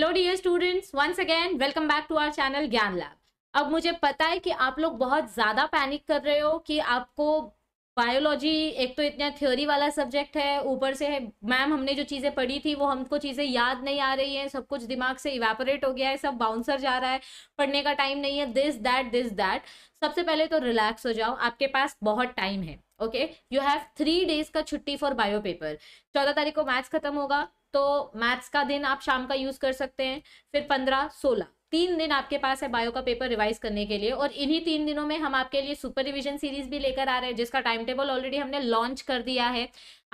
Hello dear students once again welcome back to our channel Gyan Lab अब मुझे पता है कि आप लोग बहुत ज़्यादा पैनिक कर रहे हो कि आपको बायोलॉजी एक तो इतना थ्योरी वाला सब्जेक्ट है ऊपर से है मैम हमने जो चीज़ें पढ़ी थी वो हमको चीज़ें याद नहीं आ रही हैं सब कुछ दिमाग से इवेपोरेट हो गया है सब बाउंसर जा रहा है पढ़ने का टाइम नहीं है दिस दैट दिस दैट सबसे पहले तो रिलैक्स हो जाओ आपके पास बहुत टाइम है okay you have three days का छुट्टी फॉर बायो पेपर चौदह तारीख को मैथ्स खत्म होगा तो मैथ्स का दिन आप शाम का यूज कर सकते हैं फिर पंद्रह सोलह तीन दिन आपके पास है बायो का पेपर रिवाइज करने के लिए और इन्हीं तीन दिनों में हम आपके लिए सुपर रिविजन सीरीज भी लेकर आ रहे हैं जिसका टाइम टेबल ऑलरेडी हमने लॉन्च कर दिया है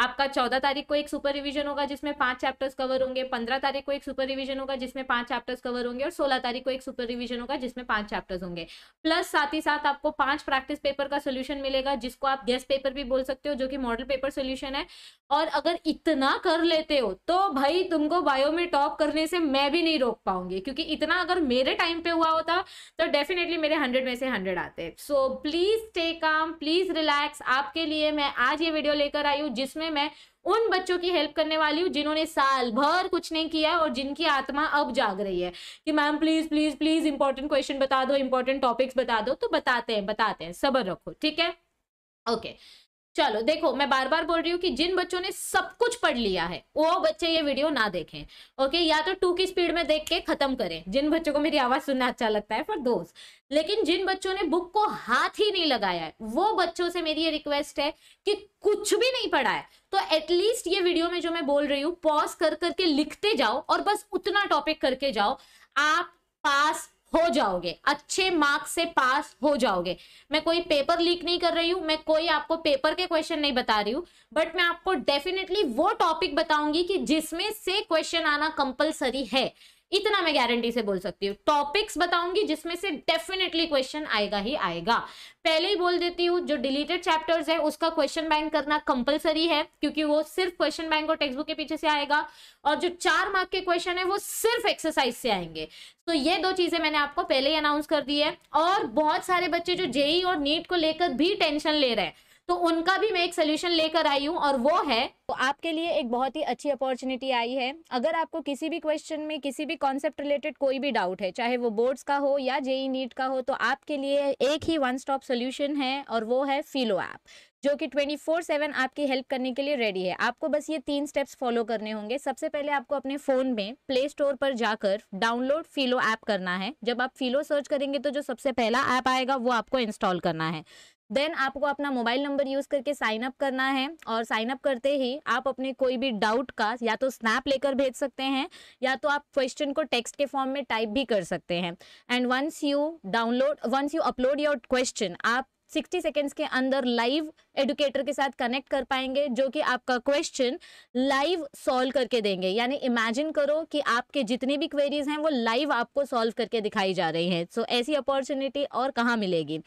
आपका चौदह तारीख को एक सुपर रिवीजन होगा जिसमें पांच चैप्टर्स कवर होंगे पंद्रह तारीख को एक सुपर रिवीजन होगा जिसमें पांच चैप्टर्स कवर होंगे और सोलह तारीख को एक सुपर रिवीजन होगा जिसमें पांच चैप्टर्स होंगे प्लस साथ ही साथ आपको पांच प्रैक्टिस पेपर का सोल्यूशन मिलेगा जिसको आप गेस्ट पेपर भी बोल सकते हो जो कि मॉडल पेपर सोल्यूशन है और अगर इतना कर लेते हो तो भाई तुमको बायो में टॉप करने से मैं भी नहीं रोक पाऊंगी क्योंकि इतना अगर मेरे टाइम पे हुआ होता तो डेफिनेटली मेरे हंड्रेड में से हंड्रेड आते so please take calm please relax आपके लिए मैं आज ये वीडियो लेकर आई हूँ जिसमें में मैं उन बच्चों की हेल्प करने वाली हूँ जिन्होंने साल भर कुछ नहीं किया और जिनकी आत्मा अब जाग रही है कि ma'am please please please important question बता दो इंपॉर्टेंट टॉपिक्स बता दो तो बताते हैं बताते हैं सबर रखो ठीक है ओके okay. चलो देखो मैं बार बार बोल रही हूँ कि जिन बच्चों ने सब कुछ पढ़ लिया है वो बच्चे ये वीडियो ना देखें ओके या तो टू की स्पीड में देख के खत्म करें जिन बच्चों को मेरी आवाज सुनना अच्छा लगता है फॉर दोस्त लेकिन जिन बच्चों ने बुक को हाथ ही नहीं लगाया है वो बच्चों से मेरी ये रिक्वेस्ट है कि कुछ भी नहीं पढ़ा है तो एटलीस्ट ये वीडियो में जो मैं बोल रही हूँ पॉज कर करके लिखते जाओ और बस उतना टॉपिक करके जाओ आप पास हो जाओगे अच्छे मार्क्स से पास हो जाओगे मैं कोई पेपर लीक नहीं कर रही हूँ मैं कोई आपको पेपर के क्वेश्चन नहीं बता रही हूँ बट मैं आपको डेफिनेटली वो टॉपिक बताऊंगी कि जिसमें से क्वेश्चन आना कंपलसरी है इतना मैं गारंटी से बोल सकती हूँ टॉपिक्स बताऊंगी जिसमें से डेफिनेटली क्वेश्चन आएगा ही आएगा पहले ही बोल देती हूँ जो डिलीटेड चैप्टर्स है उसका क्वेश्चन बैंक करना कंपलसरी है क्योंकि वो सिर्फ क्वेश्चन बैंक और टेक्स्ट बुक के पीछे से आएगा और जो चार मार्क के क्वेश्चन है वो सिर्फ एक्सरसाइज से आएंगे तो ये दो चीजें मैंने आपको पहले ही अनाउंस कर दी है और बहुत सारे बच्चे जो जेई और नीट को लेकर भी टेंशन ले रहे हैं तो उनका भी मैं एक सोल्यूशन लेकर आई हूँ और वो है तो आपके लिए एक बहुत ही अच्छी अपॉर्चुनिटी आई है अगर आपको किसी भी क्वेश्चन में किसी भी कॉन्सेप्ट रिलेटेड कोई भी डाउट है चाहे वो बोर्ड्स का हो या जेई नीट e का हो तो आपके लिए एक ही वन स्टॉप सोल्यूशन है और वो है फीलो ऐप जो कि 24/7 आपकी हेल्प करने के लिए रेडी है आपको बस ये तीन स्टेप्स फॉलो करने होंगे सबसे पहले आपको अपने फ़ोन में प्ले स्टोर पर जाकर डाउनलोड फीलो ऐप करना है जब आप फीलो सर्च करेंगे तो जो सबसे पहला ऐप आएगा वो आपको इंस्टॉल करना है देन आपको अपना मोबाइल नंबर यूज करके साइन अप करना है और साइन अप करते ही आप अपने कोई भी डाउट का या तो स्नैप लेकर भेज सकते हैं या तो आप क्वेश्चन को टेक्स्ट के फॉर्म में टाइप भी कर सकते हैं and once you download once you upload your question आप 60 सेकेंड्स के अंदर लाइव एडुकेटर के साथ कनेक्ट कर पाएंगे जो कि आपका क्वेश्चन लाइव सॉल्व करके देंगे यानी इमेजिन करो कि आपके जितने भी क्वेरीज हैं वो लाइव आपको सॉल्व करके दिखाई जा रही हैं सो so, ऐसी अपॉर्चुनिटी और कहाँ मिलेगी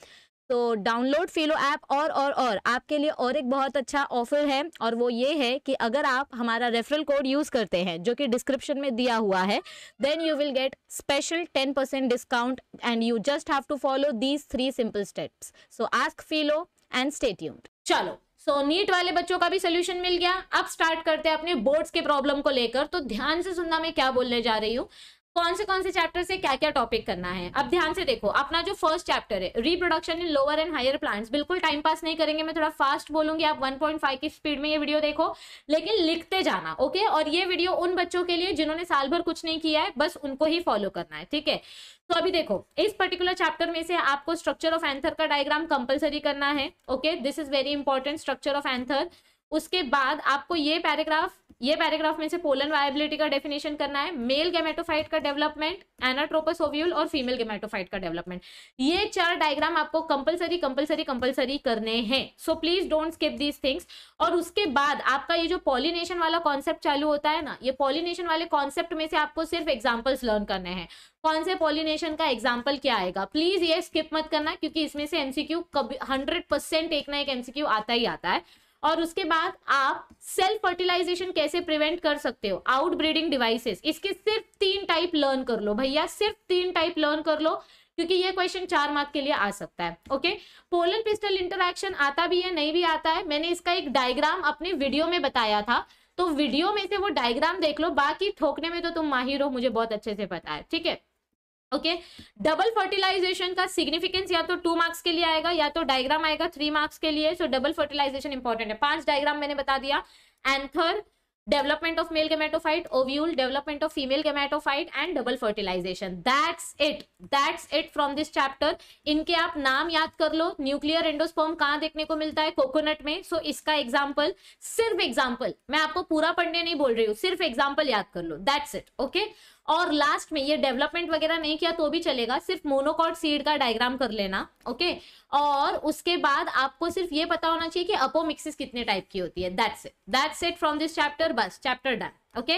तो डाउनलोड फीलो ऐप और और और आपके लिए और एक बहुत अच्छा ऑफर है और वो ये है कि अगर आप हमारा रेफरल कोड यूज़ करते हैं जो कि डिस्क्रिप्शन में दिया हुआ है then you will get special ten percent discount and you just have to follow these three simple steps so ask फीलो एंड स्टेट चलो सो so, नीट वाले बच्चों का भी सोल्यूशन मिल गया अब स्टार्ट करते हैं अपने बोर्ड्स के प्रॉब्लम को लेकर तो ध्यान से सुनना मैं क्या बोलने जा रही हूँ कौन से कौन से चैप्टर से क्या क्या टॉपिक करना है अब ध्यान से देखो अपना जो फर्स्ट चैप्टर है reproduction in lower and higher plants बिल्कुल टाइम पास नहीं करेंगे मैं थोड़ा फास्ट बोलूंगी आप 1.5 की स्पीड में ये वीडियो देखो लेकिन लिखते जाना ओके और ये वीडियो उन बच्चों के लिए जिन्होंने साल भर कुछ नहीं किया है बस उनको ही फॉलो करना है ठीक है तो अभी देखो इस पर्टिकुलर चैप्टर में से आपको स्ट्रक्चर ऑफ एंथर का डायग्राम कंपलसरी करना है okay this is very important structure of anther उसके बाद आपको ये पैराग्राफ ये पैराग्राफ में से पोलन वायबिलिटी का डेफिनेशन करना है मेल गेमेटोफाइट का डेवलपमेंट एनाट्रोपस ओव्यूल और फीमेल गेमेटोफाइट का डेवलपमेंट ये चार डायग्राम आपको कंपलसरी कंपलसरी कंपलसरी करने हैं so please don't skip these things और उसके बाद आपका ये जो पॉलिनेशन वाला कॉन्सेप्ट चालू होता है ना ये पॉलिनेशन वाले कॉन्सेप्ट में से आपको सिर्फ एग्जाम्पल्स लर्न करने हैं कौन से पॉलिनेशन का एग्जाम्पल क्या आएगा प्लीज ये स्किप मत करना क्योंकि इसमें से एमसीक्यू कभी हंड्रेड परसेंट एक ना एक एमसीक्यू आता ही आता है और उसके बाद आप सेल्फ फर्टिलाइजेशन कैसे प्रिवेंट कर सकते हो आउट ब्रीडिंग डिवाइसेस इसके सिर्फ तीन टाइप लर्न कर लो भैया सिर्फ तीन टाइप लर्न कर लो क्योंकि ये क्वेश्चन चार मार्क के लिए आ सकता है ओके पोलन पिस्टल इंटरक्शन आता भी है नहीं भी आता है मैंने इसका एक डायग्राम अपने वीडियो में बताया था तो वीडियो में से वो डायग्राम देख लो बाकी ठोकने में तो तुम माहिर हो मुझे बहुत अच्छे से पता है ठीक है ओके डबल फर्टिलाइजेशन का सिग्निफिकेंस या तो टू मार्क्स के लिए आएगा या तो डायग्राम आएगा थ्री मार्क्स के लिए सो डबल फर्टिलाइजेशन इंपॉर्टेंट है पांच डायग्राम मैंने बता दिया anther development of male gametophyte ovule development of female gametophyte and double fertilization that's it that's it from this chapter इनके आप नाम याद कर लो न्यूक्लियर एंडोस्पर्म कहाँ देखने को मिलता है कोकोनट में सो so इसका एग्जाम्पल सिर्फ एग्जाम्पल मैं आपको पूरा पढ़ने नहीं बोल रही हूँ सिर्फ एग्जाम्पल याद कर लो दैट्स इट ओके okay? और लास्ट में ये डेवलपमेंट वगैरह नहीं किया तो भी चलेगा सिर्फ मोनोकॉट सीड का डायग्राम कर लेना ओके और उसके बाद आपको सिर्फ ये पता होना चाहिए कि अपोमिक्सिस कितने टाइप की होती है that's it that's it from this chapter बस चैप्टर डन ओके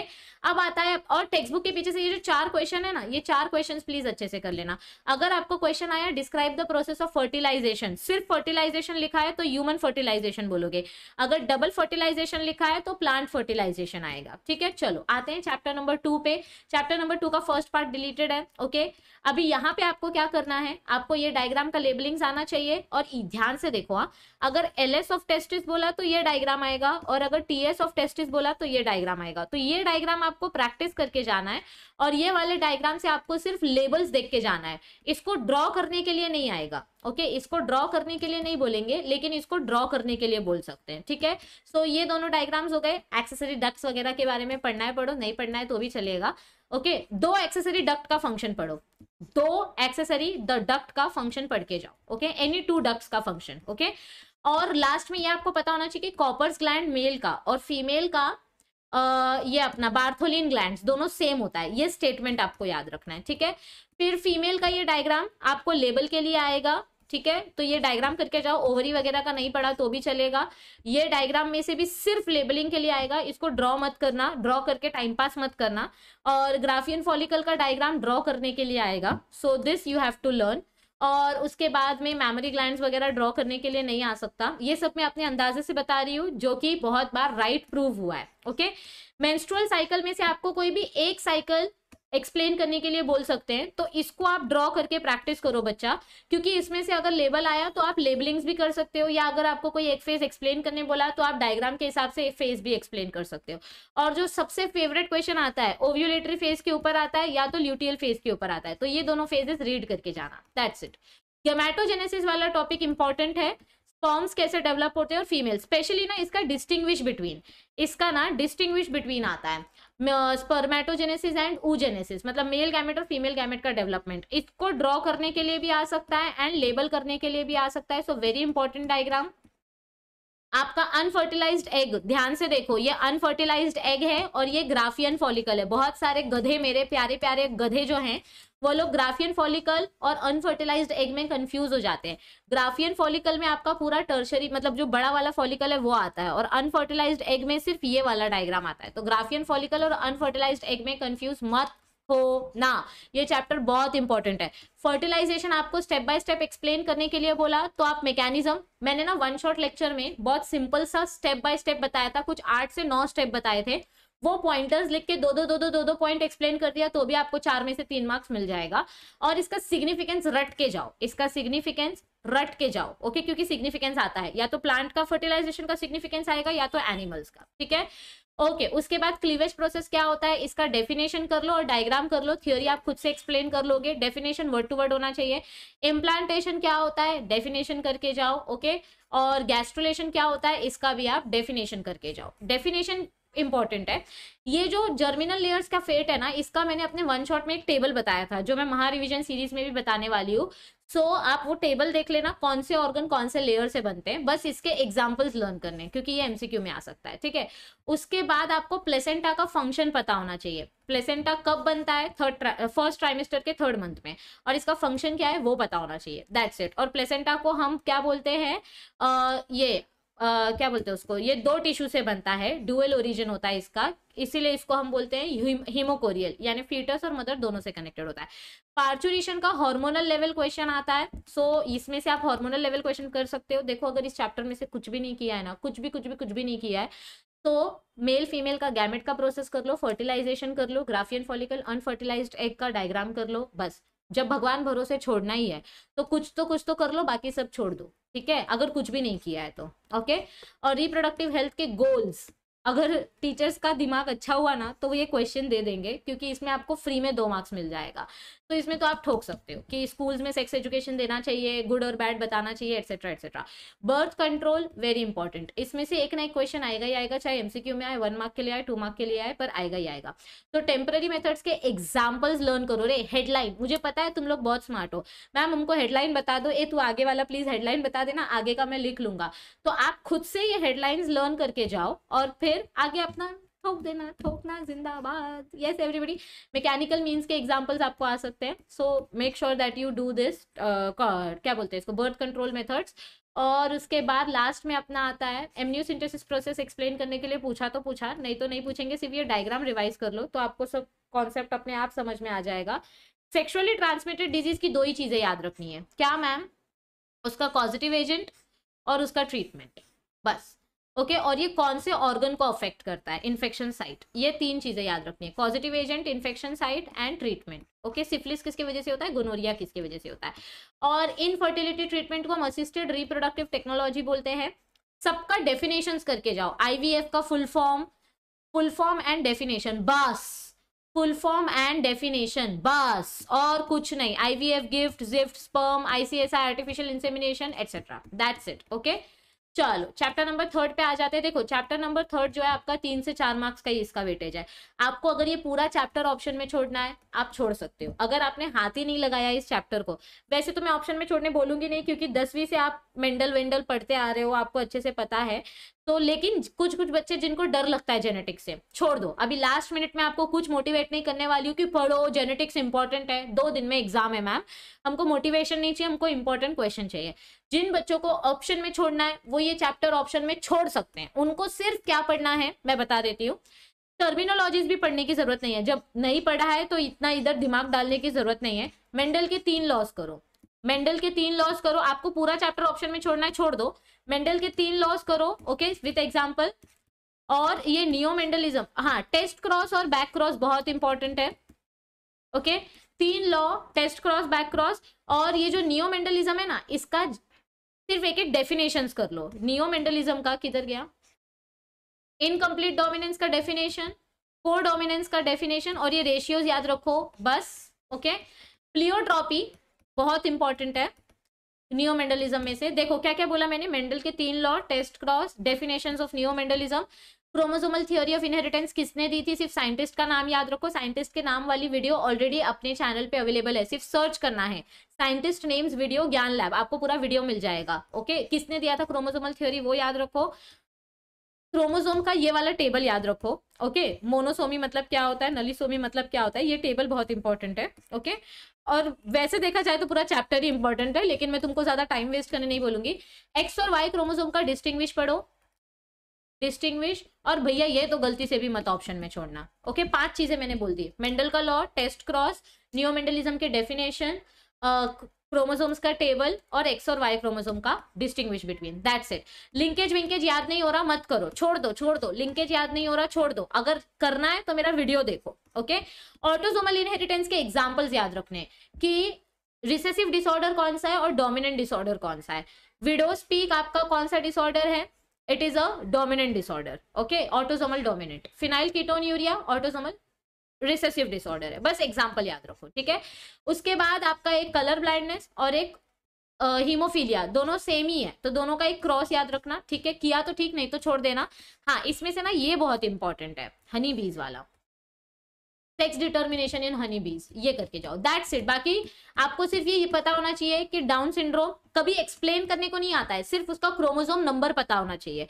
अब आता है और टेक्स्ट बुक के पीछे से ये जो चार क्वेश्चन है ना ये चार क्वेश्चन प्लीज अच्छे से कर लेना अगर आपको क्वेश्चन आया describe the process of fertilization सिर्फ फर्टिलाइजेशन लिखा है तो ह्यूमन फर्टिलाइजेशन बोलोगे अगर डबल फर्टिलाइजेशन लिखा है तो प्लांट फर्टिलाइजेशन आएगा ठीक है चलो आते हैं चैप्टर नंबर टू पे चैप्टर नंबर टू का फर्स्ट पार्ट डिलीटेड है ओके अभी यहाँ पे आपको क्या करना है आपको ये डायग्राम का लेबलिंग आना चाहिए और ध्यान से देखो हाँ अगर एल ऑफ टेस्टिस बोला तो ये डायग्राम आएगा और अगर टी ऑफ टेस्टिस बोला तो ये डायग्राम आएगा तो ये डायग्राम आपको प्रैक्टिस करके जाना है और ये वाले डायग्राम से आपको सिर्फ लेबल्स देख के जाना है इसको ड्रॉ करने के लिए नहीं आएगा ओके okay, इसको ड्रॉ करने के लिए नहीं बोलेंगे लेकिन इसको ड्रॉ करने के लिए बोल सकते हैं ठीक है सो so, ये दोनों डायग्राम्स हो गए एक्सेसरी डक्ट्स वगैरह के बारे में पढ़ना है पढ़ो नहीं पढ़ना है तो भी चलेगा ओके okay, दो एक्सेसरी डक्ट का फंक्शन पढ़ो दो एक्सेसरी द डक्ट का फंक्शन पढ़ के जाओ ओके एनी टू डक्ट का फंक्शन ओके और लास्ट में ये आपको पता होना चाहिए कि कॉपर्स ग्लैंड मेल का और फीमेल का ये अपना बार्थोलिन ग्लैंड दोनों सेम होता है ये स्टेटमेंट आपको याद रखना है ठीक है फिर फीमेल का ये डायग्राम आपको लेबल के लिए आएगा ठीक है तो ये डायग्राम करके जाओ ओवरी वगैरह का नहीं पड़ा तो भी चलेगा ये डायग्राम में से भी सिर्फ लेबलिंग के लिए आएगा इसको ड्रॉ मत करना ड्रॉ करके टाइम पास मत करना और ग्राफियन फॉलिकल का डायग्राम ड्रॉ करने के लिए आएगा so this you have to learn और उसके बाद में मेमोरी ग्लैंड वगैरह ड्रॉ करने के लिए नहीं आ सकता ये सब मैं अपने अंदाजे से बता रही हूँ जो कि बहुत बार राइट प्रूव हुआ है ओके मेंस्ट्रुअल साइकिल में से आपको कोई भी एक साइकिल एक्सप्लेन करने के लिए बोल सकते हैं तो इसको आप ड्रॉ करके प्रैक्टिस करो बच्चा क्योंकि इसमें से अगर लेबल आया तो आप लेबलिंग्स भी कर सकते हो या अगर आपको कोई एक फेज एक्सप्लेन करने बोला तो आप डायग्राम के हिसाब से एक फेज भी एक्सप्लेन कर सकते हो और जो सबसे फेवरेट क्वेश्चन आता है ओव्यूलेटरी फेज के ऊपर आता है या तो ल्यूटियल फेज के ऊपर आता है तो ये दोनों फेजेस रीड करके जाना दैट्स इट गमेटोजेनेसिस वाला टॉपिक इंपॉर्टेंट है फॉर्म्स कैसे डेवलप होते हैं और फीमेल स्पेशली ना इसका डिस्टिंग्विश बिटवीन इसका ना डिस्टिंग्विश बिटवीन आता है स्पर्मेटोजेनेसिस एंड ऊजेनेसिस मतलब मेल गैमेट और फीमेल गैमेट का डेवलपमेंट इसको ड्रॉ करने के लिए भी आ सकता है एंड लेबल करने के लिए भी आ सकता है सो वेरी इंपॉर्टेंट डायग्राम आपका अनफर्टिलाइज्ड एग ध्यान से देखो ये अनफर्टिलाइज्ड एग है और ये ग्राफियन फॉलिकल है बहुत सारे गधे मेरे प्यारे प्यारे गधे जो हैं वो लोग ग्राफियन फॉलिकल और अनफर्टिलाइज्ड एग में कंफ्यूज हो जाते हैं ग्राफियन फॉलिकल में आपका पूरा टर्शरी मतलब जो बड़ा वाला फॉलिकल है वो आता है और अनफर्टिलाइज्ड एग में सिर्फ ये वाला डायग्राम आता है तो ग्राफियन फॉलिकल और अनफर्टिलाइज्ड एग में कंफ्यूज मत होना ये चैप्टर बहुत इंपॉर्टेंट है फर्टिलाइजेशन आपको स्टेप बाय स्टेप एक्सप्लेन करने के लिए बोला तो आप मैकेनिज्म मैंने ना वन शॉर्ट लेक्चर में बहुत सिंपल सा स्टेप बाय स्टेप बताया था कुछ आठ से नौ स्टेप बताए थे वो पॉइंटर्स लिख के दो दो दो दो दो दो पॉइंट एक्सप्लेन कर दिया तो भी आपको चार में से तीन मार्क्स मिल जाएगा और इसका सिग्निफिकेंस रट के जाओ इसका सिग्निफिकेंस रट के जाओ ओके क्योंकि सिग्निफिकेंस आता है या तो प्लांट का फर्टिलाइजेशन का सिग्निफिकेंस आएगा या तो एनिमल्स का ठीक है ओके उसके बाद क्लीवेज प्रोसेस क्या होता है इसका डेफिनेशन कर लो और डायग्राम कर लो थ्योरी आप खुद से एक्सप्लेन कर लोगे डेफिनेशन वर्ड टू वर्ड होना चाहिए इम्प्लांटेशन क्या होता है डेफिनेशन करके जाओ ओके और गैस्ट्रोलेशन क्या होता है इसका भी आप डेफिनेशन करके जाओ डेफिनेशन इंपॉर्टेंट है ये जो जर्मिनल लेयर्स का फेट है ना इसका मैंने अपने वन शॉट में एक टेबल बताया था जो मैं महा रिविजन सीरीज में भी बताने वाली हूँ सो so, आप वो टेबल देख लेना कौन से ऑर्गन कौन से लेयर से बनते हैं बस इसके एग्जाम्पल्स लर्न करने क्योंकि ये एमसीक्यू में आ सकता है ठीक है उसके बाद आपको प्लेसेंटा का फंक्शन पता होना चाहिए प्लेसेंटा कब बनता है थर्ड फर्स्ट ट्राइमेस्टर के थर्ड मंथ में और इसका फंक्शन क्या है वो पता होना चाहिए दैट्स इट और प्लेसेंटा को हम क्या बोलते हैं ये क्या बोलते हैं उसको ये दो टिश्यू से बनता है ड्यूअल ओरिजिन होता है इसका इसीलिए इसको हम बोलते हैं हीमोकोरियल यानी फीटस और मदर दोनों से कनेक्टेड होता है पार्चुरेशन का हार्मोनल लेवल क्वेश्चन आता है सो so, इसमें से आप हार्मोनल लेवल क्वेश्चन कर सकते हो देखो अगर इस चैप्टर में से कुछ भी नहीं किया है ना कुछ भी कुछ भी कुछ भी नहीं किया है तो मेल फीमेल का गैमेट का प्रोसेस कर लो फर्टिलाइजेशन कर लो ग्राफियन फॉलिकल अनफर्टिलाइज एग का डायग्राम कर लो बस जब भगवान भरोसे छोड़ना ही है तो कुछ तो कुछ तो कर लो बाकी सब छोड़ दो ठीक है अगर कुछ भी नहीं किया है तो ओके और रिप्रोडक्टिव हेल्थ के गोल्स अगर टीचर्स का दिमाग अच्छा हुआ ना तो वो ये क्वेश्चन दे देंगे क्योंकि इसमें आपको फ्री में दो मार्क्स मिल जाएगा तो इसमें तो आप ठोक सकते हो कि स्कूल्स में सेक्स एजुकेशन देना चाहिए गुड और बैड बताना चाहिए etcetera etcetera birth control very important इसमें से एक ना एक क्वेश्चन आएगा ही आएगा चाहे एमसीक्यू में आए वन मार्क के लिए आए टू मार्क के लिए आए पर आएगा ही आएगा तो टेम्पररी मेथड्स के एग्जाम्पल्स लर्न करो रे हेडलाइन मुझे पता है तुम लोग बहुत स्मार्ट हो मैम हमको हेडलाइन बता दो ए तू आगे वाला प्लीज हेडलाइन बता देना आगे का मैं लिख लूंगा तो आप खुद से ये हेडलाइंस लर्न करके जाओ और फिर फिर आगे अपना ठोक देना ठोकना जिंदाबाद यस एवरीबडी मैकेनिकल मीन्स के एग्जाम्पल्स आपको आ सकते हैं so make sure that you do this क्या बोलते हैं इसको बर्थ कंट्रोल मेथड्स और उसके बाद लास्ट में अपना आता है एमन्यू सिंटेसिस प्रोसेस एक्सप्लेन करने के लिए पूछा तो पूछा नहीं तो नहीं पूछेंगे सिर्फ ये डायग्राम रिवाइज कर लो तो आपको सब कॉन्सेप्ट अपने आप समझ में आ जाएगा सेक्सुअली ट्रांसमिटेड डिजीज की दो ही चीज़ें याद रखनी है क्या मैम उसका पॉजिटिव एजेंट और उसका ट्रीटमेंट बस ओके okay, और ये कौन से ऑर्गन को अफेक्ट करता है इन्फेक्शन साइट ये तीन चीजें याद रखनी है positive agent infection site and treatment okay syphilis किसके वजह से होता है गोनोरिया किसके वजह से होता है और इनफर्टिलिटी ट्रीटमेंट को हम असिस्टेड रिप्रोडक्टिव टेक्नोलॉजी बोलते हैं सबका डेफिनेशन करके जाओ आई का full form full form and definition बस फुल फॉर्म एंड डेफिनेशन बस और कुछ नहीं IVF GIFT ZIFT sperm ICSI artificial insemination etcetera that's it okay चलो चैप्टर नंबर थर्ड पे आ जाते हैं देखो चैप्टर नंबर थर्ड जो है आपका तीन से चार मार्क्स का ही इसका वेटेज है आपको अगर ये पूरा चैप्टर ऑप्शन में छोड़ना है आप छोड़ सकते हो अगर आपने हाथ ही नहीं लगाया इस चैप्टर को वैसे तो मैं ऑप्शन में छोड़ने बोलूंगी नहीं क्योंकि दसवीं से आप मेंडल वेंडल पढ़ते आ रहे हो आपको अच्छे से पता है तो लेकिन कुछ कुछ बच्चे जिनको डर लगता है जेनेटिक्स से छोड़ दो अभी लास्ट मिनट में आपको कुछ मोटिवेट नहीं करने वाली हूँ कि पढ़ो जेनेटिक्स इंपॉर्टेंट है दो दिन में एग्जाम है मैम हमको मोटिवेशन नहीं चाहिए हमको इंपॉर्टेंट क्वेश्चन चाहिए जिन बच्चों को ऑप्शन में छोड़ना है वो ये चैप्टर ऑप्शन में छोड़ सकते हैं उनको सिर्फ क्या पढ़ना है मैं बता देती हूँ टर्मिनोलॉजीज भी पढ़ने की जरूरत नहीं है जब नहीं पढ़ा है तो इतना इधर दिमाग डालने की जरूरत नहीं है मेंडल के तीन लॉस करो मेंडल के तीन लॉस करो आपको पूरा चैप्टर ऑप्शन में छोड़ना है छोड़ दो मेंडल के तीन लॉस करो ओके विथ एग्जाम्पल और ये नियो मेंडलिज्म हाँ टेस्ट क्रॉस और बैक क्रॉस बहुत इंपॉर्टेंट है ओके तीन law test cross back cross और ये जो नियो मेंडलिज्म है ना इसका सिर्फ एक एक डेफिनेशन कर लो नियो मेंडलिज्म का किधर गया इनकम्प्लीट डोमिनेंस का डेफिनेशन को डोमिनेंस का डेफिनेशन और ये रेशियोज याद रखो बस ओके प्लियोट्रॉपी बहुत इंपॉर्टेंट है नियो मेंडलिज्म में से देखो क्या क्या बोला मैंने मेंडल के तीन law test cross definition of neo Mendelism chromosomal theory of inheritance किसने दी थी सिर्फ साइंटिस्ट का नाम याद रखो साइंटिस्ट के नाम वाली वीडियो ऑलरेडी अपने चैनल पे अवेलेबल है सिर्फ सर्च करना है scientist names video Gyan Lab आपको पूरा वीडियो मिल जाएगा ओके किसने दिया था क्रोमोजोमल थियोरी वो याद रखो क्रोमोसोम का ये वाला टेबल याद रखो ओके मोनोसोमी मतलब क्या होता है नलीसोमी मतलब क्या होता है ये टेबल बहुत इंपॉर्टेंट है ओके और वैसे देखा जाए तो पूरा चैप्टर ही इंपॉर्टेंट है लेकिन मैं तुमको ज्यादा टाइम वेस्ट करने नहीं बोलूंगी एक्स और वाई क्रोमोसोम का डिस्टिंग्विश पढ़ो डिस्टिंग्विश और भैया ये तो गलती से भी मत ऑप्शन में छोड़ना ओके पांच चीजें मैंने बोल दी मेंडल का law test cross neo Mendelism के डेफिनेशन क्रोमोसोम्स का टेबल और एक्स और वाई क्रोमोसोम का distinguish between that's it linkage विंकेज याद नहीं हो रहा मत करो छोड़ दो छोड़ दो लिंकेज याद नहीं हो रहा छोड़ दो अगर करना है तो मेरा वीडियो देखो ओके ऑटोजोमल इनहेरिटेंस के एग्जाम्पल्स याद रखने कि रिसेसिव डिसऑर्डर कौन सा है और डोमिनेंट डिसऑर्डर कौन सा है विडोज पीक आपका कौन सा डिसऑर्डर है it is a dominant disorder okay autosomal dominant phenylketonuria autosomal recessive disorder है बस एग्जाम्पल याद रखो ठीक है उसके बाद आपका एक कलर ब्लाइंडनेस और एक हीमोफीलिया दोनों सेम ही है तो दोनों का एक क्रॉस याद रखना ठीक है किया तो ठीक नहीं तो छोड़ देना हाँ इसमें से ना ये बहुत इंपॉर्टेंट है हनी बीज वाला सेक्स डिटर्मिनेशन इन हनी बीज ये करके जाओ दैट्स इट बाकी आपको सिर्फ ये पता होना चाहिए कि डाउन सिंड्रोम कभी एक्सप्लेन करने को नहीं आता है सिर्फ उसका क्रोमोजोम नंबर पता होना चाहिए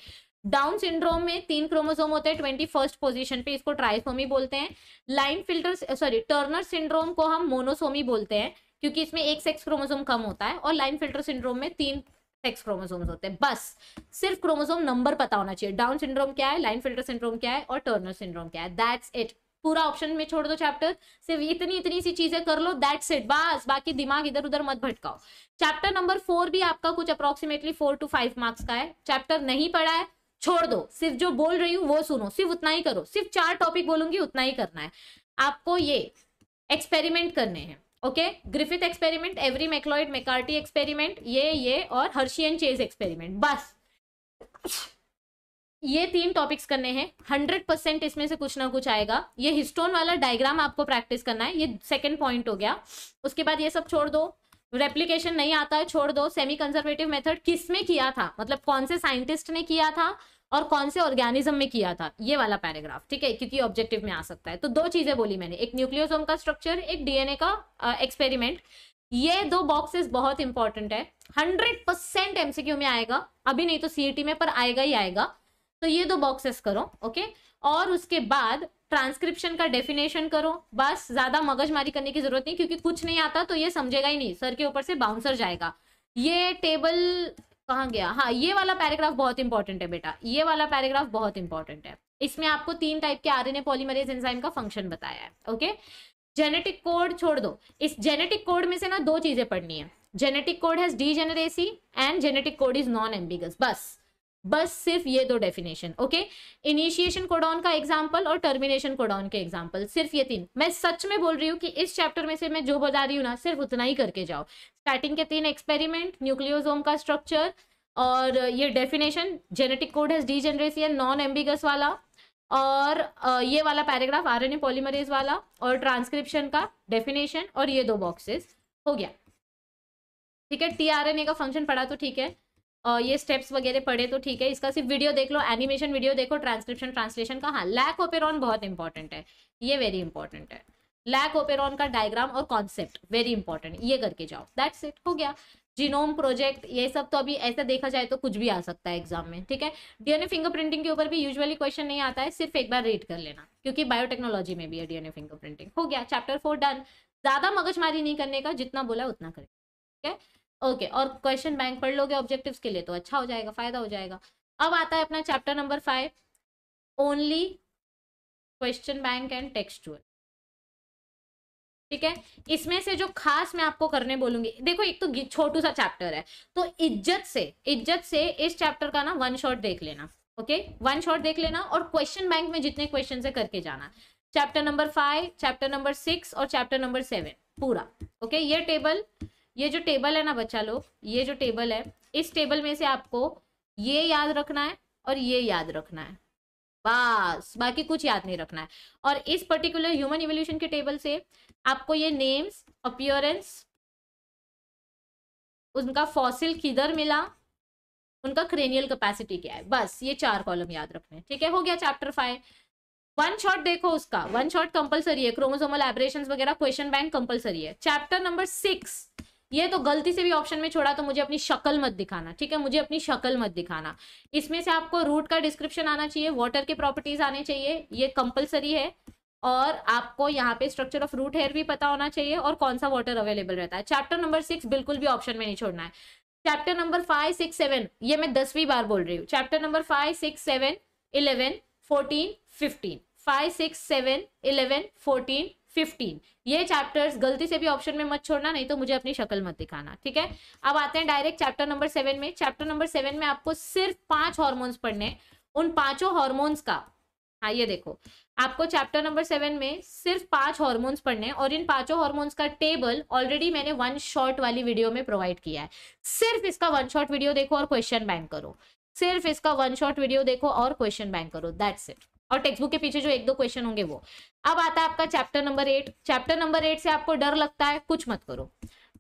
डाउन सिंड्रोम में तीन क्रोमोसोम होते हैं ट्वेंटी फर्स्ट पोजिशन पे इसको ट्राइसोमी बोलते हैं Klinefelter sorry Turner syndrome को हम मोनोसोमी बोलते हैं क्योंकि इसमें एक सेक्स क्रोमोसोम कम होता है और लाइन फिल्टर सिंड्रोम में तीन सेक्स क्रोमोसोम्स होते हैं बस सिर्फ क्रोमोसोम नंबर पता होना चाहिए डाउन सिंड्रोम क्या है लाइन फिल्टर सिंड्रोम क्या है और टर्नर सिंड्रोम क्या है दैट्स इट पूरा ऑप्शन में छोड़ दो चैप्टर सिर्फ इतनी इतनी सी चीजें कर लो दैट्स इट बस बाकी दिमाग इधर उधर मत भटकाओ चैप्टर नंबर फोर भी आपका कुछ approximately four to five marks का है चैप्टर नहीं पढ़ा है छोड़ दो सिर्फ जो बोल रही हूँ वो सुनो सिर्फ उतना ही करो सिर्फ चार टॉपिक बोलूंगी उतना ही करना है आपको ये एक्सपेरिमेंट करने हैं okay Griffith experiment Avery MacLeod McCarty experiment ये ये और हर्शियन चेज एक्सपेरिमेंट बस ये तीन टॉपिक्स करने हैं हंड्रेड परसेंट इसमें से कुछ ना कुछ आएगा ये हिस्टोन वाला डायग्राम आपको प्रैक्टिस करना है ये सेकेंड पॉइंट हो गया उसके बाद ये सब छोड़ दो रेप्लीकेशन नहीं आता है छोड़ दो सेमी कंजर्वेटिव मेथड किस में किया था मतलब कौन से साइंटिस्ट ने किया था और कौन से ऑर्गेनिज्म में किया था ये वाला पैराग्राफ ठीक है क्योंकि ऑब्जेक्टिव में आ सकता है तो दो चीजें बोली मैंने एक न्यूक्लियोसोम का स्ट्रक्चर एक डीएनए का एक्सपेरिमेंट ये दो बॉक्सेस बहुत इंपॉर्टेंट है हंड्रेड परसेंट एमसीक्यू में आएगा अभी नहीं तो सीईटी e में पर आएगा ही आएगा तो ये दो बॉक्सेस करो ओके और उसके बाद ट्रांसक्रिप्शन का डेफिनेशन करो बस ज्यादा मगजमारी करने की जरूरत नहीं क्योंकि कुछ नहीं आता तो ये समझेगा ही नहीं सर के ऊपर से बाउंसर जाएगा ये टेबल कहाँ गया हाँ ये वाला पैराग्राफ बहुत इंपॉर्टेंट है बेटा ये वाला पैराग्राफ बहुत इंपॉर्टेंट है इसमें आपको तीन टाइप के आरएनए पॉलीमरेज एंजाइम का फंक्शन बताया है ओके जेनेटिक कोड छोड़ दो इस जेनेटिक कोड में से ना दो चीजें पढ़नी है genetic code has D and genetic code is non ambiguous बस बस सिर्फ ये दो डेफिनेशन ओके इनिशिएशन कोडॉन का एग्जाम्पल और टर्मिनेशन कोडॉन के एग्जाम्पल सिर्फ ये तीन मैं सच में बोल रही हूँ कि इस चैप्टर में से मैं जो बता रही हूँ ना सिर्फ उतना ही करके जाओ स्टार्टिंग के तीन एक्सपेरिमेंट न्यूक्लियोजोम का स्ट्रक्चर और ये definition genetic code has degeneracy non ambiguous वाला और ये वाला पैराग्राफ आर पॉलीमरेज वाला और ट्रांसक्रिप्शन का डेफिनेशन और ये दो बॉक्सेस हो गया ठीक है टी का फंक्शन पढ़ा तो ठीक है ये स्टेप्स वगैरह पढ़े तो ठीक है इसका सिर्फ वीडियो देख लो एनिमेशन वीडियो देखो ट्रांसक्रिप्शन ट्रांसलेशन का हाँ लैक ओपेरॉन बहुत इंपॉर्टेंट है ये वेरी इंपॉर्टेंट है लैक ओपेरॉन का डायग्राम और कॉन्सेप्ट वेरी इंपॉर्टेंट ये करके जाओ दैट्स इट हो गया जीनोम प्रोजेक्ट ये सब तो अभी ऐसा देखा जाए तो कुछ भी आ सकता है एग्जाम में ठीक है डीएनए फिंगरप्रिंटिंग के ऊपर भी यूजुअली क्वेश्चन नहीं आता है सिर्फ एक बार रीड कर लेना क्योंकि बायोटेक्नोलॉजी में भी है डीएनए फिंगरप्रिंटिंग हो गया चैप्टर फोर डन ज्यादा मगजमारी नहीं करने का जितना बोला उतना करें ठीक है ओके okay, और क्वेश्चन बैंक पढ़ लोगे ऑब्जेक्टिव्स के लिए तो अच्छा हो जाएगा फायदा हो जाएगा अब आता है अपना chapter number five only question bank and textual ठीक है इसमें से जो खास मैं आपको करने बोलूंगी देखो एक तो छोटू सा चैप्टर है तो इज्जत से इज्जत से इस चैप्टर का ना वन शॉट देख लेना ओके वन शॉट देख लेना और क्वेश्चन बैंक में जितने क्वेश्चन है करके जाना chapter number five chapter number six और चैप्टर नंबर सेवन पूरा ओके ये टेबल ये जो टेबल है ना बच्चा लोग ये जो टेबल है इस टेबल में से आपको ये याद रखना है और ये याद रखना है बस बाकी कुछ याद नहीं रखना है और इस पर्टिकुलर ह्यूमन इवोल्यूशन के टेबल से आपको ये नेम्स अपियरेंस उनका फॉसिल किधर मिला उनका क्रेनियल कैपेसिटी क्या है बस ये चार कॉलम याद रखने ठीक है हो गया चैप्टर फाइव वन शॉट देखो उसका वन शॉट कंपलसरी है क्रोमोसोमल एब्रेशन वगैरह क्वेश्चन बैंक कंपलसरी है चैप्टर नंबर सिक्स ये तो गलती से भी ऑप्शन में छोड़ा तो मुझे अपनी शक्ल मत दिखाना ठीक है मुझे अपनी शक्ल मत दिखाना इसमें से आपको रूट का डिस्क्रिप्शन आना चाहिए वाटर के प्रॉपर्टीज आने चाहिए ये कंपलसरी है और आपको यहाँ पे स्ट्रक्चर ऑफ रूट हेयर भी पता होना चाहिए और कौन सा वाटर अवेलेबल रहता है चैप्टर नंबर सिक्स बिल्कुल भी ऑप्शन में नहीं छोड़ना है chapter number five six seven ये मैं दसवीं बार बोल रही हूँ chapter number five six seven eleven fourteen fifteen five six seven eleven fourteen fifteen ये चैप्टर्स गलती से भी ऑप्शन में मत छोड़ना नहीं तो मुझे अपनी शक्ल मत दिखाना ठीक है अब आते हैं डायरेक्ट चैप्टर नंबर सेवन में चैप्टर नंबर सेवन में आपको सिर्फ पांच हॉर्मोन्स पढ़ने उन पांचों हॉर्मोन्स का हाँ ये देखो आपको चैप्टर नंबर सेवन में सिर्फ पांच हॉर्मोन्स पढ़ने और इन पांचों हॉर्मोन्स का टेबल ऑलरेडी मैंने वन शॉट वाली वीडियो में प्रोवाइड किया है सिर्फ इसका वन शॉट वीडियो देखो और क्वेश्चन बैंक करो सिर्फ इसका वन शॉट वीडियो देखो और क्वेश्चन बैंक करो दैट्स इट और टेक्स्ट बुक के पीछे जो एक दो क्वेश्चन होंगे वो अब आता है आपका chapter number eight chapter number eight से आपको डर लगता है कुछ मत करो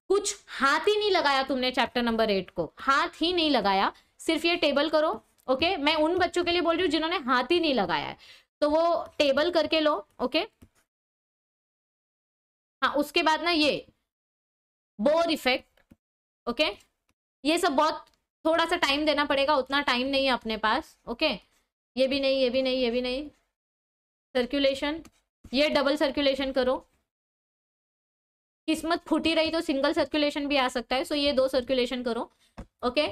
कुछ हाथ ही नहीं लगाया तुमने चैप्टर नंबर एट को हाथ ही नहीं लगाया सिर्फ ये टेबल करो ओके मैं उन बच्चों के लिए बोल रही हूँ जिन्होंने हाथ ही नहीं लगाया है तो वो टेबल करके लो ओके हाँ उसके बाद ना ये बोर इफेक्ट ओके ये सब बहुत थोड़ा सा टाइम देना पड़ेगा उतना टाइम नहीं है अपने पास ओके okay? ये भी नहीं ये भी नहीं ये भी नहीं सर्कुलेशन ये डबल सर्कुलेशन करो किस्मत फूटी रही तो सिंगल सर्कुलेशन भी आ सकता है सो ये दो सर्कुलेशन करो ओके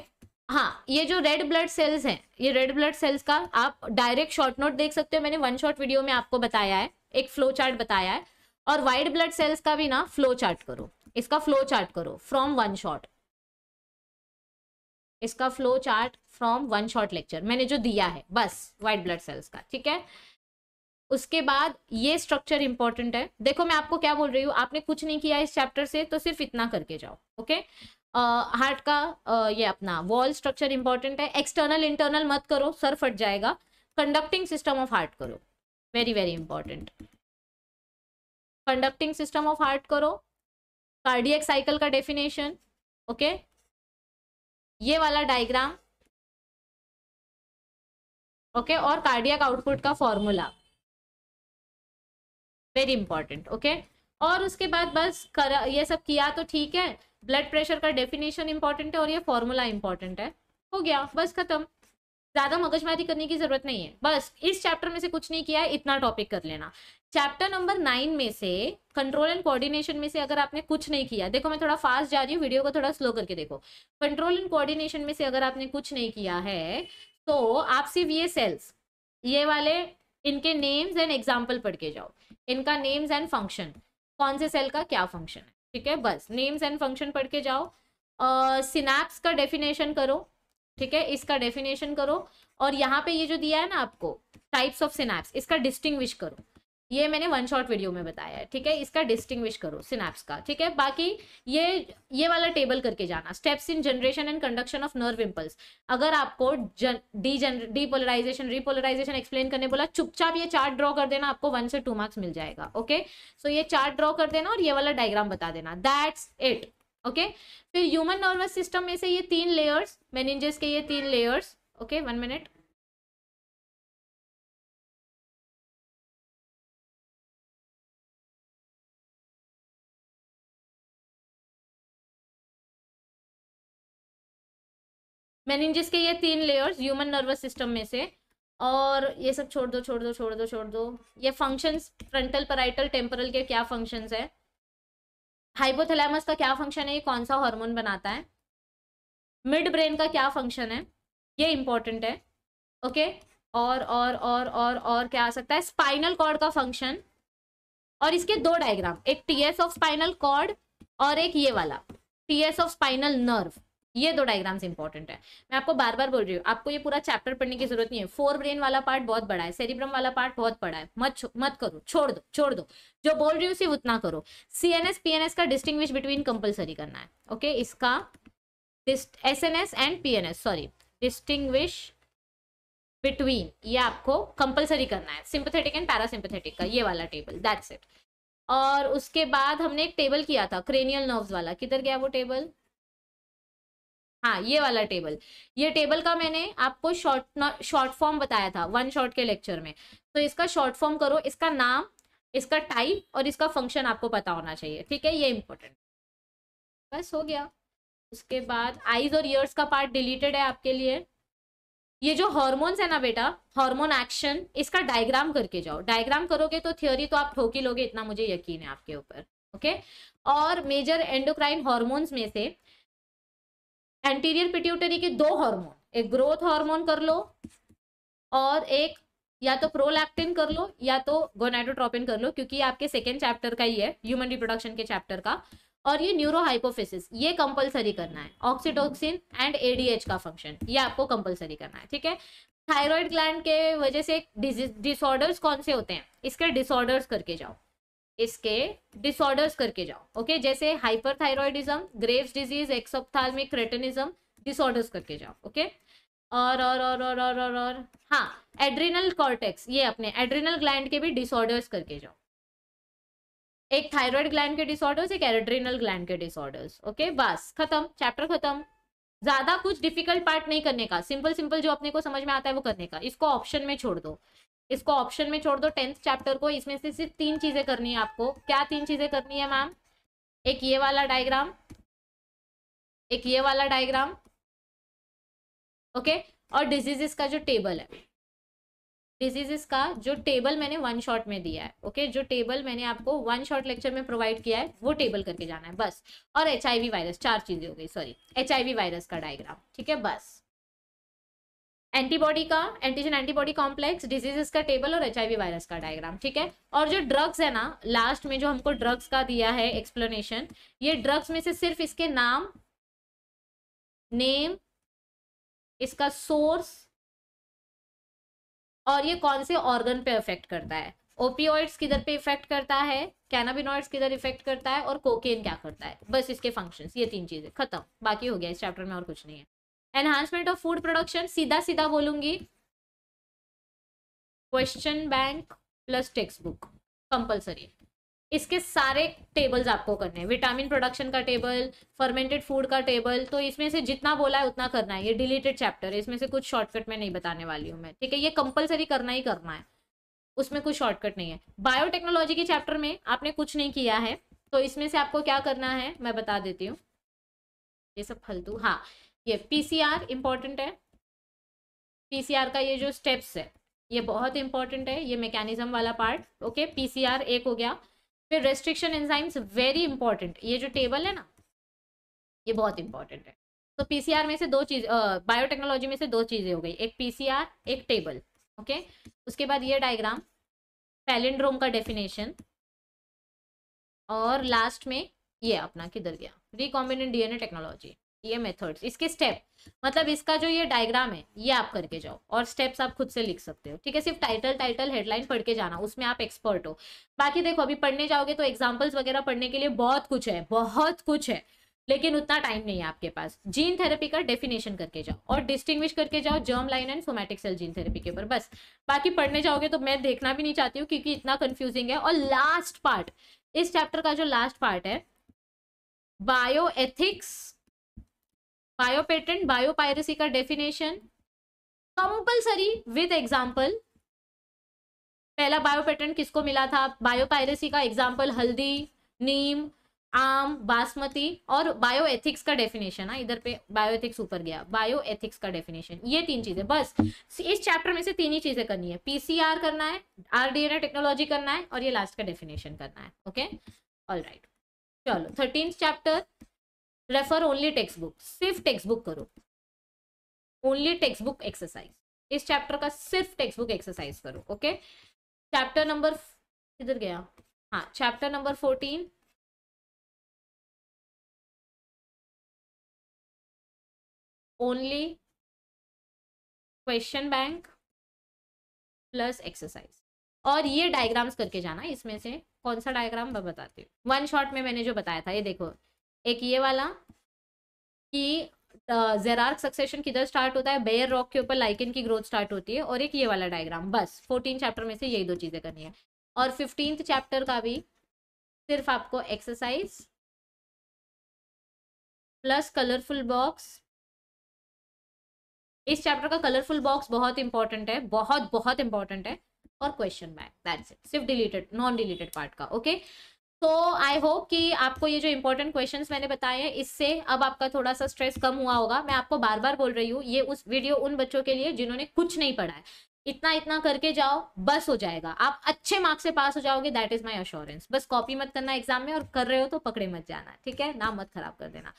हाँ ये जो रेड ब्लड सेल्स हैं ये रेड ब्लड सेल्स का आप डायरेक्ट शॉर्ट नोट देख सकते हो मैंने वन शॉर्ट वीडियो में आपको बताया है एक फ्लो चार्ट बताया है और वाइट ब्लड सेल्स का भी ना फ्लो चार्ट करो इसका फ्लो चार्ट करो फ्रॉम वन शॉट इसका flow chart from one short lecture मैंने जो दिया है बस व्हाइट ब्लड सेल्स का ठीक है उसके बाद ये स्ट्रक्चर इंपॉर्टेंट है देखो मैं आपको क्या बोल रही हूँ आपने कुछ नहीं किया इस चैप्टर से तो सिर्फ इतना करके जाओ ओके हार्ट का uh, ये अपना वॉल स्ट्रक्चर इंपॉर्टेंट है एक्सटर्नल इंटरनल मत करो सर फट जाएगा कंडक्टिंग सिस्टम ऑफ हार्ट करो very very important conducting system of heart करो कार्डियक साइकिल का डेफिनेशन ओके ये वाला डायग्राम ओके okay, और कार्डियक आउटपुट का फॉर्मूला वेरी इंपॉर्टेंट ओके और उसके बाद बस कर ये सब किया तो ठीक है ब्लड प्रेशर का डेफिनेशन इंपॉर्टेंट है और ये फॉर्मूला इंपॉर्टेंट है हो गया बस खत्म ज्यादा मगजमारी करने की जरूरत नहीं है बस इस चैप्टर में से कुछ नहीं किया है इतना टॉपिक कर लेना चैप्टर नंबर नाइन में से कंट्रोल एंड कोऑर्डिनेशन में से अगर आपने कुछ नहीं किया देखो मैं थोड़ा फास्ट जा रही हूँ वीडियो को थोड़ा स्लो करके देखो कंट्रोल एंड कोऑर्डिनेशन में से अगर आपने कुछ नहीं किया है तो आप सिर्फ ये सेल्स ये वाले इनके नेम्स एंड एग्जाम्पल पढ़ के जाओ इनका नेम्स एंड फंक्शन कौन से सेल का क्या फंक्शन है ठीक है बस नेम्स एंड फंक्शन पढ़ के जाओ सिनेप्स uh, का डेफिनेशन करो ठीक है इसका डेफिनेशन करो और यहाँ पे ये जो दिया है ना आपको टाइप्स ऑफ सिनेप्स इसका डिस्टिंग्विश करो ये मैंने वन शॉट वीडियो में बताया है ठीक है इसका डिस्टिंग्विश करो सिनेप्स का ठीक है बाकी ये ये वाला टेबल करके जाना steps in generation and conduction of nerve impulse अगर आपको डी डीपोलराइजेशन रिपोलराइजेशन एक्सप्लेन करने बोला चुपचाप ये चार्ट ड्रॉ कर देना आपको वन से टू मार्क्स मिल जाएगा ओके सो so, ये चार्ट ड्रॉ कर देना और ये वाला डायग्राम बता देना दैट्स इट ओके फिर ह्यूमन नर्वस सिस्टम में से ये तीन लेयर्स मेनिंजेस के ये तीन layers okay one minute meninges के ये तीन लेयर्स ह्यूमन नर्वस सिस्टम में से और ये सब छोड़ दो छोड़ दो छोड़ दो छोड़ दो ये फंक्शंस फ्रंटल पराइटल टेम्परल के क्या फंक्शंस है हाइपोथैलेमस का क्या फंक्शन है ये कौन सा हार्मोन बनाता है मिड ब्रेन का क्या फंक्शन है ये इंपॉर्टेंट है ओके और और और और और क्या आ सकता है स्पाइनल कॉर्ड का फंक्शन और इसके दो डायग्राम एक टीएस ऑफ स्पाइनल कॉर्ड और एक ये वाला टीएस ऑफ स्पाइनल नर्व ये दो डायग्राम्स इंपॉर्टेंट है मैं आपको बार बार बोल रही हूँ आपको ये पूरा चैप्टर पढ़ने की जरूरत नहीं है फोर ब्रेन वाला पार्ट बहुत बड़ा है सेरिब्रम वाला पार्ट बहुत बड़ा है मत मत करो छोड़ दो छोड़ दो जो बोल रही हूँ सिर्फ उतना करो C N S P N S का डिस्टिंग्विश बिटवीन कंपल्सरी करना है ओके okay? इसका S N S and P N S sorry distinguish between ये आपको कंपल्सरी करना है सिंपथेटिक एंड पैरासिम्पथेटिक का ये वाला टेबल दैट्स इट और उसके बाद हमने एक टेबल किया था क्रेनियल नर्व्स वाला किधर गया वो टेबल हाँ ये वाला टेबल ये टेबल का मैंने आपको शॉर्ट शॉर्ट फॉर्म बताया था वन शॉर्ट के लेक्चर में तो इसका शॉर्ट फॉर्म करो इसका नाम इसका टाइप और इसका फंक्शन आपको पता होना चाहिए ठीक है ये इम्पोर्टेंट बस हो गया उसके बाद आईज और ईयर्स का पार्ट डिलीटेड है आपके लिए ये जो हॉर्मोन्स है ना बेटा हॉर्मोन एक्शन इसका डायग्राम करके जाओ डायग्राम करोगे तो थियोरी तो आप ठोकी लोगे इतना मुझे यकीन है आपके ऊपर ओके और मेजर एंडोक्राइन हॉर्मोन्स में से एंटीरियर पिट्यूटरी के दो हार्मोन एक ग्रोथ हार्मोन कर लो और एक या तो प्रोलैक्टिन कर लो या तो गोनाइडोट्रोपिन कर लो क्योंकि आपके सेकेंड चैप्टर का ही है ह्यूमन रिप्रोडक्शन के चैप्टर का और ये न्यूरोहाइपोफिसिस ये कंपलसरी करना है ऑक्सीटोक्सिन एंड एडीएच का फंक्शन ये आपको कंपलसरी करना है ठीक है थायराइड ग्लैंड के वजह से डिसऑर्डर्स कौन से होते हैं इसके डिसऑर्डर्स करके जाओ इसके डिसऑर्डर्स करके जाओ ओके जैसे hyperthyroidism Graves disease exophthalmic cretinism disorders करके जाओ ओके और और और और और और, और हाँ एड्रिनल कॉर्टेक्स ये अपने एड्रिनल ग्लैंड के भी डिसऑर्डर्स करके जाओ एक थायराइड ग्लैंड के डिसऑर्डर्स एक एड्रिनल ग्लैंड के डिसऑर्डर्स ओके बस खत्म चैप्टर खत्म ज्यादा कुछ डिफिकल्ट पार्ट नहीं करने का सिंपल सिंपल जो अपने को समझ में आता है वो करने का इसको ऑप्शन में छोड़ दो इसको ऑप्शन में छोड़ दो टेंथ चैप्टर को इसमें से सिर्फ तीन चीजें करनी है आपको क्या तीन चीजें करनी है मैम एक ये वाला डायग्राम एक ये वाला डायग्राम ओके और डिजीजेस का जो टेबल है डिजीजेस का जो टेबल मैंने वन शॉट में दिया है ओके जो टेबल मैंने आपको वन शॉट लेक्चर में प्रोवाइड किया है वो टेबल करके जाना है बस और एच वायरस चार चीजें हो गई सॉरी एच वायरस का डायग्राम ठीक है बस एंटीबॉडी का एंटीजन एंटीबॉडी कॉम्प्लेक्स डिजीजेस का टेबल और एच वायरस का डायग्राम ठीक है और जो ड्रग्स है ना लास्ट में जो हमको ड्रग्स का दिया है एक्सप्लेनेशन ये ड्रग्स में से सिर्फ इसके नाम नेम इसका सोर्स और ये कौन से ऑर्गन पे अफेक्ट करता है ओपीओइड्स किधर पे इफेक्ट करता है कैनाबिनॉइड्स किधर इफेक्ट करता है और कोकेन क्या करता है बस इसके फंक्शंस ये तीन चीजें खत्म बाकी हो गया इस चैप्टर में और कुछ नहीं है एनहांसमेंट ऑफ फूड प्रोडक्शन सीधा सीधा बोलूंगी question bank plus text book compulsory इसके सारे टेबल्स आपको करने हैं विटामिन प्रोडक्शन का टेबल फर्मेंटेड फूड का टेबल तो इसमें से जितना बोला है उतना करना है ये डिलीटेड चैप्टर है इसमें से कुछ शॉर्टकट में नहीं बताने वाली हूँ मैं ठीक है ये कंपलसरी करना ही करना है उसमें कुछ शॉर्टकट नहीं है बायोटेक्नोलॉजी के चैप्टर में आपने कुछ नहीं किया है तो इसमें से आपको क्या करना है मैं बता देती हूँ ये सब फलतू हाँ ये पीसीआर इम्पॉर्टेंट है पीसीआर का ये जो स्टेप्स है ये बहुत इंपॉर्टेंट है ये मैकेनिज्म वाला पार्ट ओके पीसीआर एक हो गया फिर रेस्ट्रिक्शन एंजाइम्स वेरी इंपॉर्टेंट ये जो टेबल है ना ये बहुत इंपॉर्टेंट है तो पीसीआर में से दो चीज बायोटेक्नोलॉजी में से दो चीजें हो गई एक पीसीआर एक टेबल ओके उसके बाद ये डायग्राम पैलेंड्रोम का डेफिनेशन और लास्ट में ये अपना किधर गया रिकॉम्बिनेंट डीएनए टेक्नोलॉजी ये मेथड्स इसके स्टेप मतलब इसका जो ये डायग्राम है ये आप करके जाओ और स्टेप्स आप खुद से लिख सकते हो ठीक है सिर्फ टाइटल टाइटल हेडलाइन पढ़ के जाना उसमें आप एक्सपर्ट हो बाकी देखो अभी पढ़ने जाओगे तो एग्जाम्पल्स वगैरह पढ़ने के लिए बहुत कुछ है बहुत कुछ है लेकिन उतना टाइम नहीं है आपके पास जीन थेरेपी का डेफिनेशन करके जाओ और डिस्टिंग्विश करके जाओ germ line and somatic cell gene therapy के ऊपर बस बाकी पढ़ने जाओगे तो मैं देखना भी नहीं चाहती हूँ क्योंकि इतना कंफ्यूजिंग है और लास्ट पार्ट इस चैप्टर का जो लास्ट पार्ट है bioethics bio patent bio piracy का डेफिनेशन कंपल्सरी विद एग्जाम्पल पहला बायो पेटेंट किसको मिला था बायो पायरेसी का एग्जाम्पल हल्दी नीम आम बासमती और बायो एथिक्स का डेफिनेशन है हाँ, इधर पे बायो एथिक्स ऊपर गया बायो एथिक्स का डेफिनेशन ये तीन चीजें बस इस चैप्टर में से तीन ही चीजें करनी है पीसीआर करना है आरडीएनए टेक्नोलॉजी करना है और ये लास्ट का डेफिनेशन करना है ओके ऑल राइट चलो thirteen chapter refer only text book सिर्फ टेक्स्ट बुक करो ओनली टेक्स्ट बुक एक्सरसाइज इस चैप्टर का सिर्फ टेक्स्ट बुक एक्सरसाइज करो ओके चैप्टर नंबर इधर गया हाँ chapter number fourteen only question bank plus exercise और ये डायग्राम्स करके जाना इसमें से कौन सा डायग्राम मैं बताती हूँ वन शॉट में मैंने जो बताया था ये देखो एक ये वाला कि जेरार्क सक्सेशन किधर स्टार्ट होता है बेयर रॉक के ऊपर लाइकिन की ग्रोथ स्टार्ट होती है और एक ये वाला डायग्राम बस फोर्टीन चैप्टर में से यही दो चीज़ें करनी है और फिफ्टींथ चैप्टर का भी सिर्फ आपको एक्सरसाइज प्लस कलरफुल बॉक्स इस चैप्टर का कलरफुल बॉक्स बहुत इंपॉर्टेंट है बहुत बहुत इंपॉर्टेंट है और क्वेश्चन बैक दैट्स इट सिर्फ डिलीटेड नॉन डिलीटेड पार्ट का ओके okay? तो आई होप कि आपको ये जो इंपॉर्टेंट क्वेश्चन मैंने बताए हैं इससे अब आपका थोड़ा सा स्ट्रेस कम हुआ होगा मैं आपको बार बार बोल रही हूँ ये उस वीडियो उन बच्चों के लिए जिन्होंने कुछ नहीं पढ़ा है इतना इतना करके जाओ बस हो जाएगा आप अच्छे मार्क्स से पास हो जाओगे दैट इज माई अश्योरेंस बस कॉपी मत करना एग्जाम में और कर रहे हो तो पकड़े मत जाना ठीक है नाम मत खराब कर देना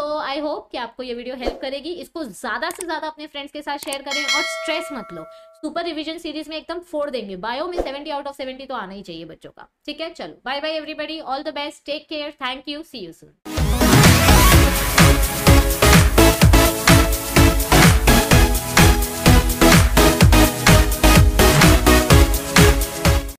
तो आई होप कि आपको ये वीडियो हेल्प करेगी इसको ज़्यादा से ज़्यादा अपने फ्रेंड्स के साथ शेयर करें और स्ट्रेस मत लो सुपर रिविजन सीरीज में एकदम फोड़ देंगे बायो में सेवेंटी आउट ऑफ सेवेंटी तो आना ही चाहिए बच्चों का ठीक है चलो bye bye everybody all the best take care thank you see you soon